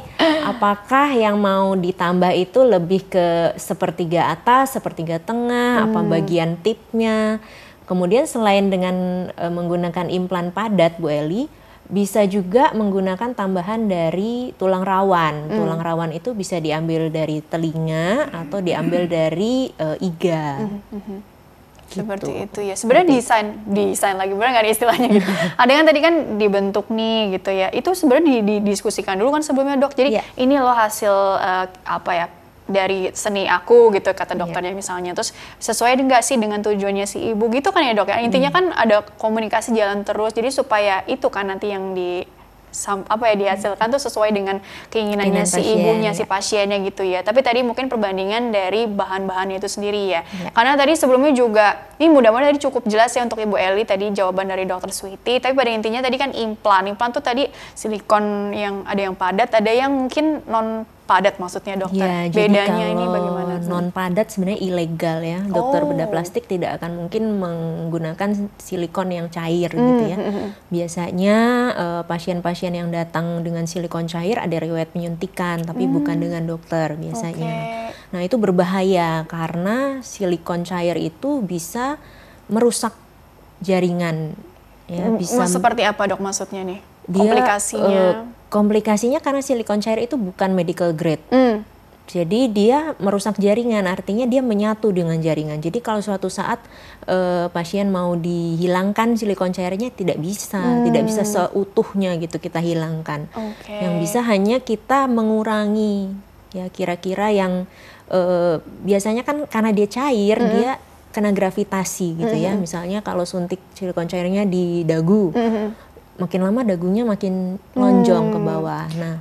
apakah yang mau ditambah itu lebih ke sepertiga atas, sepertiga tengah, mm. apa hmm. Hmm. bagian tipnya. Kemudian selain dengan e, menggunakan implan padat Bu Eli, bisa juga menggunakan tambahan dari tulang rawan. Hmm. Tulang rawan itu bisa diambil dari telinga atau diambil hmm. dari e, iga. Hmm, gitu. Seperti itu ya. Sebenarnya desain desain lagi benar nggak ada istilahnya gitu. ada yang tadi kan dibentuk nih gitu ya. Itu sebenarnya didiskusikan dulu kan sebelumnya dok. Jadi yeah. ini loh hasil uh, apa ya dari seni aku gitu kata iya. dokternya yeah. misalnya terus sesuai enggak sih dengan tujuannya si ibu gitu kan ya dok ya intinya hmm. kan ada komunikasi jalan terus jadi supaya itu kan nanti yang di apa ya dihasilkan tuh sesuai dengan keinginannya Keinginan si pasien, ibunya ya. si pasiennya gitu ya. Tapi tadi mungkin perbandingan dari bahan-bahannya itu sendiri ya. ya. Karena tadi sebelumnya juga ini mudah-mudahan tadi cukup jelas ya untuk Ibu Eli tadi jawaban dari dokter Switi. Tapi pada intinya tadi kan implan. Implan tuh tadi silikon yang ada yang padat, ada yang mungkin non padat maksudnya dokter. Ya, Bedanya ini bagaimana? Non padat sebenarnya ilegal ya. Dokter oh. bedah plastik tidak akan mungkin menggunakan silikon yang cair mm. gitu ya. Hmm, hmm. Biasanya pasien eh, pasien-pasien yang datang dengan silikon cair ada riwayat penyuntikan tapi mm. bukan dengan dokter biasanya. Okay. Nah, itu berbahaya karena silikon cair itu bisa merusak jaringan ya hmm, bisa seperti apa dok maksudnya nih dia, komplikasinya uh, Komplikasinya karena silikon cair itu bukan medical grade. Mm. Jadi dia merusak jaringan, artinya dia menyatu dengan jaringan. Jadi kalau suatu saat e, pasien mau dihilangkan silikon cairnya tidak bisa, hmm. tidak bisa seutuhnya gitu kita hilangkan. Okay. Yang bisa hanya kita mengurangi ya kira-kira yang e, biasanya kan karena dia cair hmm. dia kena gravitasi gitu ya. -hmm. ya. Misalnya kalau suntik silikon cairnya di dagu. -hmm makin lama dagunya makin lonjong hmm. ke bawah. Nah,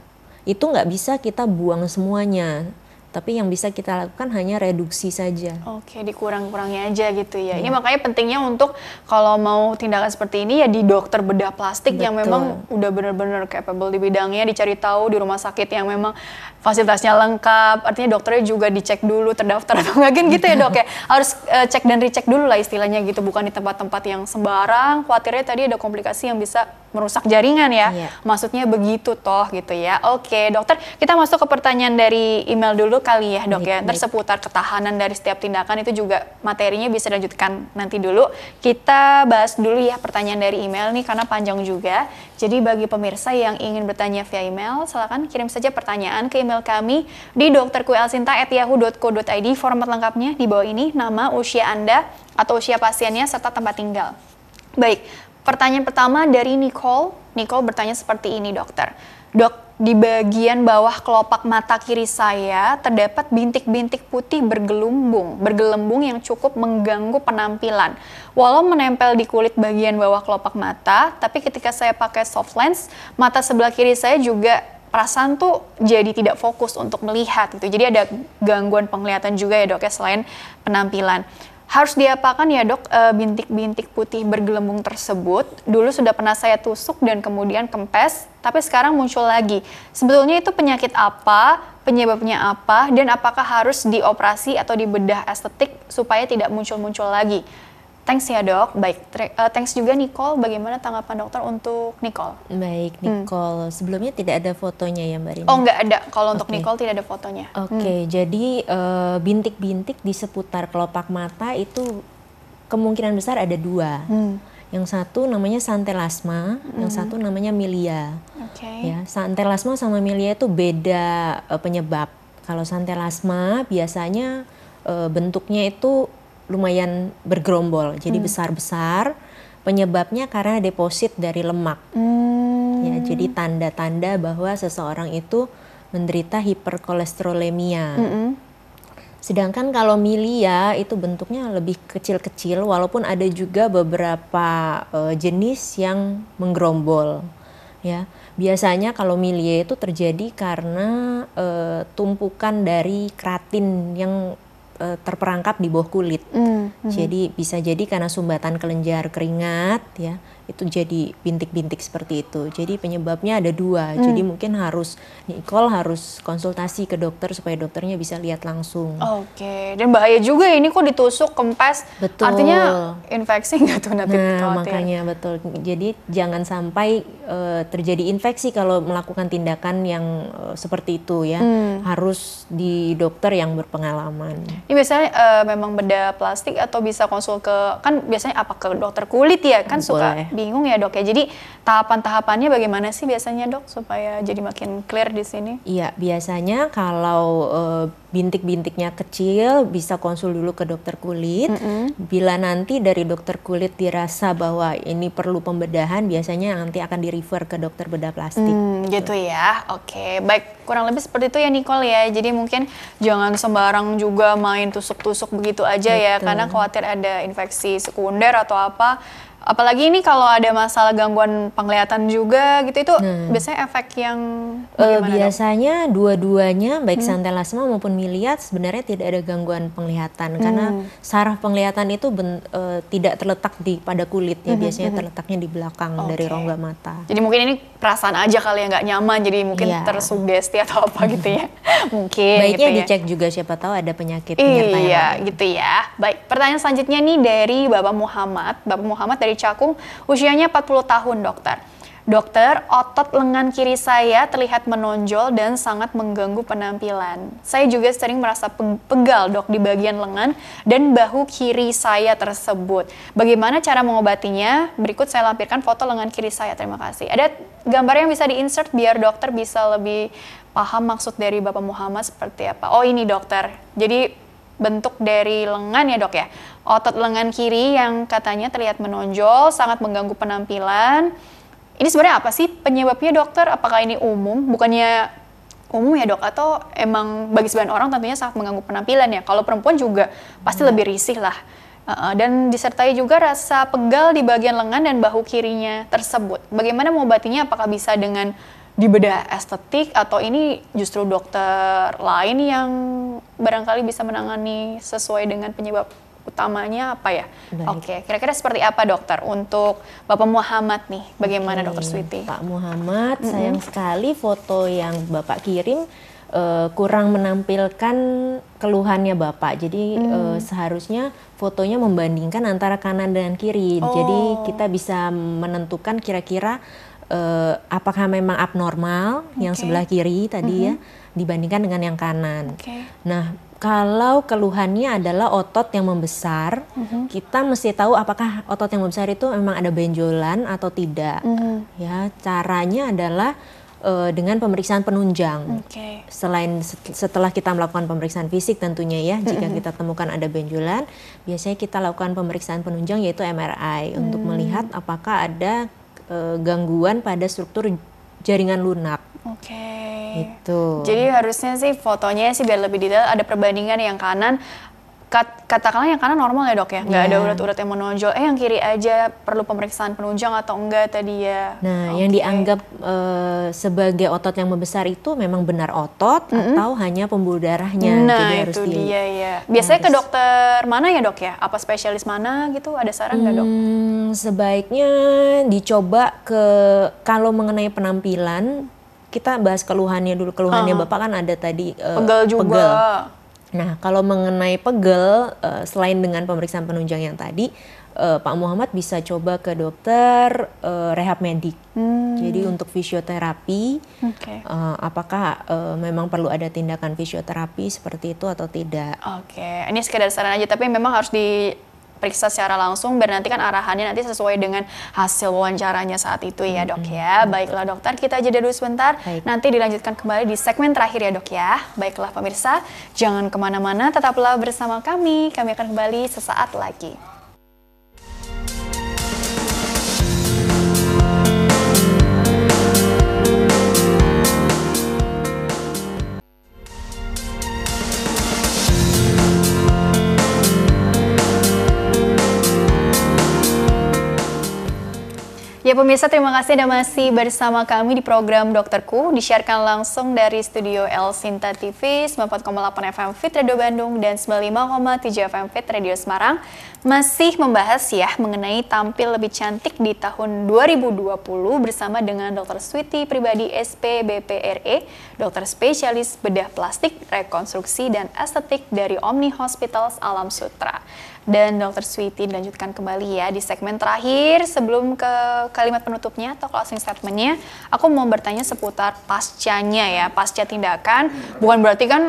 itu nggak bisa kita buang semuanya. Tapi yang bisa kita lakukan hanya reduksi saja. Oke, dikurang-kurangi aja gitu ya. Hmm. Ini iya. makanya pentingnya untuk kalau mau tindakan seperti ini ya di dokter bedah plastik Betul. yang memang udah benar-benar capable di bidangnya, dicari tahu di rumah sakit yang memang fasilitasnya lengkap, artinya dokternya juga dicek dulu terdaftar atau enggak gitu, kan gitu ya dok ya harus uh, cek dan dicek dulu lah istilahnya gitu bukan di tempat-tempat yang sembarang khawatirnya tadi ada komplikasi yang bisa merusak jaringan ya yeah. maksudnya begitu toh gitu ya oke dokter kita masuk ke pertanyaan dari email dulu kali ya dok ya terseputar ketahanan dari setiap tindakan itu juga materinya bisa dilanjutkan nanti dulu kita bahas dulu ya pertanyaan dari email nih karena panjang juga jadi bagi pemirsa yang ingin bertanya via email, silakan kirim saja pertanyaan ke email kami di dokterkuelsinta@yahoo.co.id format lengkapnya di bawah ini nama usia Anda atau usia pasiennya serta tempat tinggal. Baik, pertanyaan pertama dari Nicole. Nicole bertanya seperti ini, dokter. Dok, di bagian bawah kelopak mata kiri saya terdapat bintik-bintik putih bergelumbung, bergelembung yang cukup mengganggu penampilan. Walau menempel di kulit bagian bawah kelopak mata, tapi ketika saya pakai soft lens, mata sebelah kiri saya juga perasaan tuh jadi tidak fokus untuk melihat gitu. Jadi ada gangguan penglihatan juga ya dok ya selain penampilan. Harus diapakan ya dok eh, bintik-bintik putih bergelembung tersebut? Dulu sudah pernah saya tusuk dan kemudian kempes, tapi sekarang muncul lagi. Sebetulnya itu penyakit apa, penyebabnya apa, dan apakah harus dioperasi atau dibedah estetik supaya tidak muncul-muncul lagi? Thanks ya dok. Baik, uh, thanks juga Nicole. Bagaimana tanggapan dokter untuk Nicole? Baik, hmm. Nicole. Hmm. Sebelumnya tidak ada fotonya ya Mbak Rina? Oh nggak ada. Kalau untuk Nicole tidak ada fotonya. Oke, okay. hmm. jadi eh, bintik-bintik uh, di seputar kelopak mata itu kemungkinan besar ada dua. Hmm. Yang satu namanya santelasma, hmm. yang satu hmm. namanya milia. Okay. Ya, santelasma sama milia itu beda uh, penyebab. Kalau santelasma biasanya uh, bentuknya itu lumayan bergerombol, jadi hmm. besar-besar. Penyebabnya karena deposit dari lemak. Hmm. Ya, jadi tanda-tanda bahwa seseorang itu menderita hiperkolesterolemia. Hmm. Sedangkan kalau milia itu bentuknya lebih kecil-kecil, walaupun ada juga beberapa uh, jenis yang menggerombol. Ya, biasanya kalau milia itu terjadi karena uh, tumpukan dari keratin yang Eh, terperangkap di bawah kulit. Mm, -hmm. Jadi bisa jadi karena sumbatan kelenjar keringat ya itu jadi bintik-bintik seperti itu. Jadi penyebabnya ada dua. Hmm. Jadi mungkin harus Nicole harus konsultasi ke dokter supaya dokternya bisa lihat langsung. Oke. Okay. Dan bahaya juga ya, ini kok ditusuk, kempes. Betul. Artinya infeksi nggak tuh nanti Nah khawatir. makanya betul. Jadi jangan sampai uh, terjadi infeksi kalau melakukan tindakan yang uh, seperti itu ya. Hmm. Harus di dokter yang berpengalaman. Ini biasanya uh, memang beda plastik atau bisa konsul ke kan biasanya apa ke dokter kulit ya kan Boleh. suka bingung ya dok ya. Jadi tahapan-tahapannya bagaimana sih biasanya dok supaya jadi makin clear di sini? Iya biasanya kalau uh, bintik-bintiknya kecil bisa konsul dulu ke dokter kulit. Mm -hmm. Bila nanti dari dokter kulit dirasa bahwa ini perlu pembedahan biasanya nanti akan di refer ke dokter bedah plastik. Mm, gitu. ya. Oke baik kurang lebih seperti itu ya Nicole ya. Jadi mungkin jangan sembarang juga main tusuk-tusuk begitu aja ya, Betul. ya karena khawatir ada infeksi sekunder atau apa apalagi ini kalau ada masalah gangguan penglihatan juga gitu itu nah. biasanya efek yang uh, biasanya dua-duanya baik hmm. santelasma maupun miliat sebenarnya tidak ada gangguan penglihatan hmm. karena saraf penglihatan itu ben, uh, tidak terletak di pada kulit ya hmm. biasanya hmm. hmm. terletaknya di belakang okay. dari rongga mata. Jadi mungkin ini perasaan aja kali ya nggak nyaman jadi mungkin yeah. tersugesti atau apa gitu ya mungkin. Baiknya gitu ya. juga siapa tahu ada penyakit penyerta. Iya gitu ya. Baik pertanyaan selanjutnya nih dari Bapak Muhammad. Bapak Muhammad dari dari Cakung, usianya 40 tahun dokter. Dokter, otot lengan kiri saya terlihat menonjol dan sangat mengganggu penampilan. Saya juga sering merasa pegal dok di bagian lengan dan bahu kiri saya tersebut. Bagaimana cara mengobatinya? Berikut saya lampirkan foto lengan kiri saya. Terima kasih. Ada gambar yang bisa diinsert biar dokter bisa lebih paham maksud dari Bapak Muhammad seperti apa. Oh ini dokter. Jadi bentuk dari lengan ya dok ya. Otot lengan kiri yang katanya terlihat menonjol, sangat mengganggu penampilan. Ini sebenarnya apa sih penyebabnya dokter? Apakah ini umum? Bukannya umum ya dok? Atau emang bagi sebagian orang tentunya sangat mengganggu penampilan ya? Kalau perempuan juga pasti lebih risih lah. dan disertai juga rasa pegal di bagian lengan dan bahu kirinya tersebut. Bagaimana mengobatinya? Apakah bisa dengan di bedah estetik atau ini justru dokter lain yang barangkali bisa menangani sesuai dengan penyebab utamanya apa ya? Oke, Oke, kira-kira seperti apa dokter untuk Bapak Muhammad nih? Bagaimana okay. dokter Switi? Pak Muhammad, mm -hmm. sayang sekali foto yang Bapak kirim uh, kurang menampilkan keluhannya Bapak. Jadi eh, mm. uh, seharusnya fotonya membandingkan antara kanan dan kiri. Oh. Jadi kita bisa menentukan kira-kira uh, apakah memang abnormal okay. yang sebelah kiri tadi mm -hmm. ya dibandingkan dengan yang kanan. Okay. Nah, kalau keluhannya adalah otot yang membesar, mm -hmm. kita mesti tahu apakah otot yang membesar itu memang ada benjolan atau tidak. Mm -hmm. Ya, caranya adalah uh, dengan pemeriksaan penunjang. Okay. Selain setelah kita melakukan pemeriksaan fisik tentunya ya, jika mm -hmm. kita temukan ada benjolan, biasanya kita lakukan pemeriksaan penunjang yaitu MRI mm. untuk melihat apakah ada Eh, gangguan pada struktur jaringan lunak. Oke. Okay. Itu. Jadi harusnya sih fotonya sih biar lebih detail ada perbandingan yang kanan katakanlah yang kanan normal ya dok ya, nggak yeah. ada iya. urat-urat yang menonjol. Eh yang kiri aja perlu pemeriksaan penunjang atau enggak tadi ya? Nah, okay. yang dianggap uh, sebagai otot yang membesar itu memang benar otot mm -hmm. atau hanya pembuluh darahnya. Nah Jadi gitu ya, harus itu di, ya. Biasanya harus. ke dokter mana ya dok ya? Apa spesialis mana gitu? Ada saran nggak hmm, dok? Sebaiknya dicoba ke kalau mengenai penampilan kita bahas keluhannya dulu. Keluhannya uh -huh. bapak kan ada tadi uh, pegal juga. pegel. Nah, kalau mengenai pegel, eh, selain dengan pemeriksaan penunjang yang tadi, eh, Pak Muhammad bisa coba ke dokter eh, rehab medik. Hmm. Jadi untuk fisioterapi, okay. apakah memang perlu ada tindakan fisioterapi seperti itu atau tidak? Oke, okay. ini sekedar saran aja, tapi memang harus di periksa secara langsung biar nanti kan arahannya nanti sesuai dengan hasil wawancaranya saat itu ya dok ya. Baiklah dokter kita jeda dulu sebentar. Baik. Nanti dilanjutkan kembali di segmen terakhir ya dok ya. Baiklah pemirsa jangan kemana-mana tetaplah bersama kami. Kami akan kembali sesaat lagi. Ya pemirsa terima kasih Anda masih bersama kami di program Dokterku disiarkan langsung dari studio El Sinta TV 94,8 FM Fit Radio Bandung dan 95,7 FM Fit Radio Semarang masih membahas ya mengenai tampil lebih cantik di tahun 2020 bersama dengan Dr. Switi pribadi SPBPRE, dokter spesialis bedah plastik, rekonstruksi dan estetik dari Omni Hospitals Alam Sutra dan Dr. Sweety dilanjutkan kembali ya di segmen terakhir sebelum ke kalimat penutupnya atau closing statementnya aku mau bertanya seputar pascanya ya pasca tindakan bukan berarti kan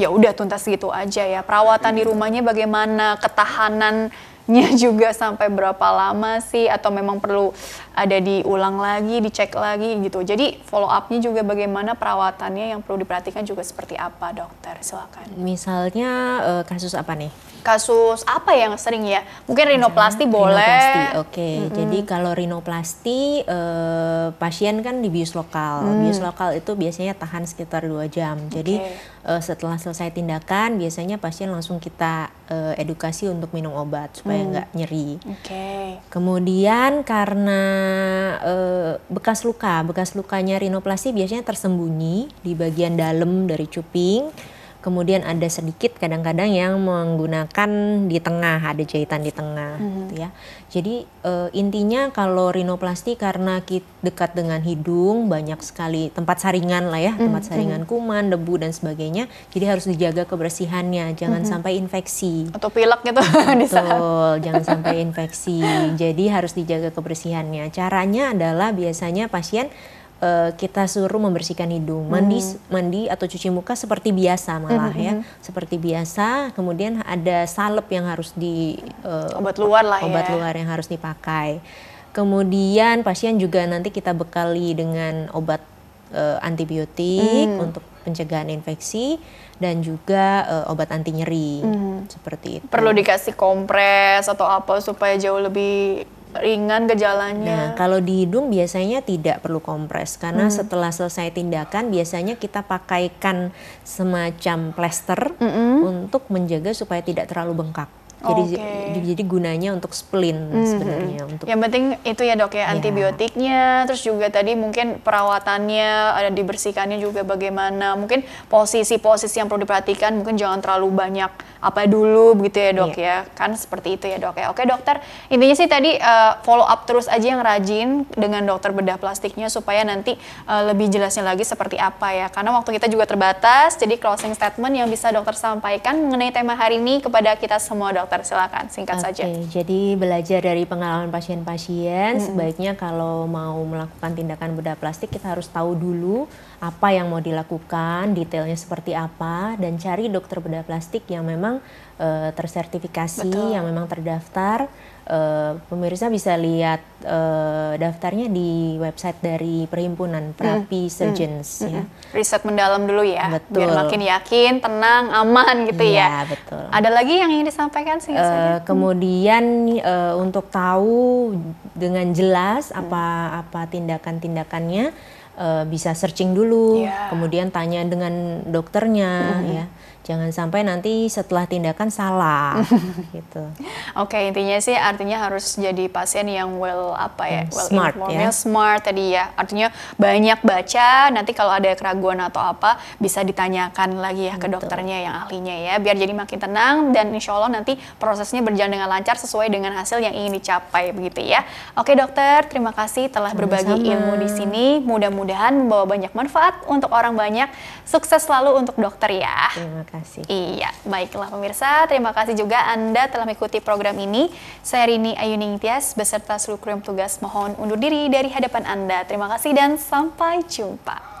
ya udah tuntas gitu aja ya perawatan di rumahnya bagaimana ketahanannya juga sampai berapa lama sih atau memang perlu ada diulang lagi, dicek lagi gitu. Jadi follow upnya juga bagaimana perawatannya yang perlu diperhatikan juga seperti apa dokter, silakan. Misalnya eh, kasus apa nih? Kasus apa yang sering ya? Mungkin rinoplasti boleh. Rinoplasti, oke. Okay. Mm -hmm. Jadi kalau rinoplasti eh, pasien kan di bius lokal. Mm. Bius lokal itu biasanya tahan sekitar dua jam. Jadi okay. Eh, setelah selesai tindakan biasanya pasien langsung kita edukasi untuk minum obat supaya mm. nggak mm. nyeri. Oke. Okay. Kemudian karena nah bekas luka. Bekas lukanya rinoplasti biasanya tersembunyi di bagian dalam dari cuping kemudian ada sedikit kadang-kadang yang menggunakan di tengah ada jahitan di tengah hmm. gitu ya jadi e, intinya kalau rinoplasti karena kita dekat dengan hidung banyak sekali tempat saringan lah ya hmm. tempat hmm. saringan kuman debu dan sebagainya jadi harus dijaga kebersihannya jangan hmm. sampai infeksi atau pilek gitu betul jangan sampai infeksi jadi harus dijaga kebersihannya caranya adalah biasanya pasien Eh, kita suruh membersihkan hidung, hmm. mandi hmm. mandi atau cuci muka seperti biasa malah hmm. ya, hmm, hmm. seperti biasa. Kemudian ada salep yang harus di uh, obat luar lah obat ya. luar yang harus dipakai. Kemudian pasien juga nanti kita bekali dengan obat uh, antibiotik hmm. untuk pencegahan infeksi dan juga uh, obat anti nyeri hmm. seperti itu. Perlu dikasih kompres atau apa supaya jauh lebih ringan gejalanya. Nah, kalau di hidung biasanya tidak perlu kompres karena hmm. setelah selesai tindakan biasanya kita pakaikan semacam plester mm -hmm. untuk menjaga supaya tidak terlalu bengkak. Jadi okay. jadi gunanya untuk spleen mm -hmm. sebenarnya untuk Yang penting itu ya Dok ya iya. antibiotiknya terus juga tadi mungkin perawatannya ada dibersihkannya juga bagaimana. Mungkin posisi-posisi yang perlu diperhatikan mungkin jangan terlalu banyak apa dulu begitu ya Dok yeah. ya. Kan seperti itu ya Dok ya. Oke dokter, intinya sih tadi uh, follow up terus aja yang rajin dengan dokter bedah plastiknya supaya nanti uh, lebih jelasnya lagi seperti apa ya. Karena waktu kita juga terbatas jadi closing statement yang bisa dokter sampaikan mengenai tema hari ini kepada kita semua dokter dokter? Silakan singkat okay, saja. Jadi belajar dari pengalaman pasien-pasien, hmm. sebaiknya kalau mau melakukan tindakan bedah plastik kita harus tahu dulu apa yang mau dilakukan, detailnya seperti apa, dan cari dokter bedah plastik yang memang uh, tersertifikasi, Betul. yang memang terdaftar Eh, pemirsa bisa lihat uh, daftarnya di website dari perhimpunan Prapi hmm. Surgeons hmm. ya. Mm-hmm. Riset mendalam dulu ya, betul. biar makin yakin, tenang, aman gitu ya. ya. betul. Ada lagi yang ingin disampaikan sih? Eh, uh, kemudian kemudian uh, untuk tahu dengan jelas hmm. apa apa tindakan-tindakannya uh, bisa searching dulu, yeah. kemudian tanya dengan dokternya hmm. ya jangan sampai nanti setelah tindakan salah gitu. Oke, okay, intinya sih artinya harus jadi pasien yang well apa ya, hmm, well smart informed, ya. smart tadi ya. Artinya banyak baca, nanti kalau ada keraguan atau apa bisa ditanyakan lagi ya Betul. ke dokternya yang ahlinya ya, biar jadi makin tenang dan insya Allah nanti prosesnya berjalan dengan lancar sesuai dengan hasil yang ingin dicapai begitu ya. Oke, dokter, terima kasih telah Sama-sama. berbagi ilmu di sini. Mudah-mudahan membawa banyak manfaat untuk orang banyak. Sukses selalu untuk dokter ya. Terima kasih kasih. Iya, baiklah pemirsa. Terima kasih juga Anda telah mengikuti program ini. Saya Rini Ayuning Tias beserta seluruh kru tugas mohon undur diri dari hadapan Anda. Terima kasih dan sampai jumpa.